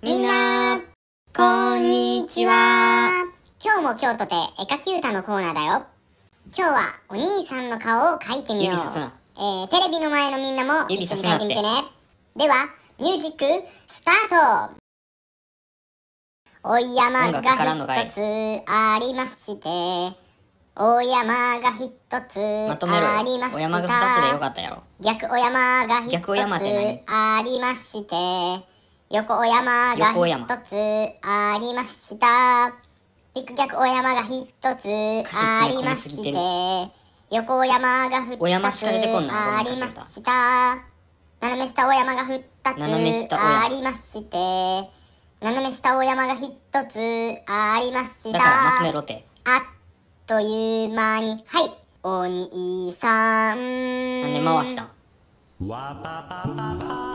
みんな、こんにちは。今日も京都とて絵描き歌のコーナーだよ。今日はお兄さんの顔を描いてみよう。えー、テレビの前のみんなも一緒に描いてみてね。では、ミュージック、スタートお山が一つありまして、お山が一つありました。がつでよかったやろ。逆お山が一つありまして、横山が一つありました。陸逆小山が一つありまして、横山が二つありました。斜め下小山が二つありまして、斜め下小山が一つありました。あっという間に、はい、お兄さん。なで回したわ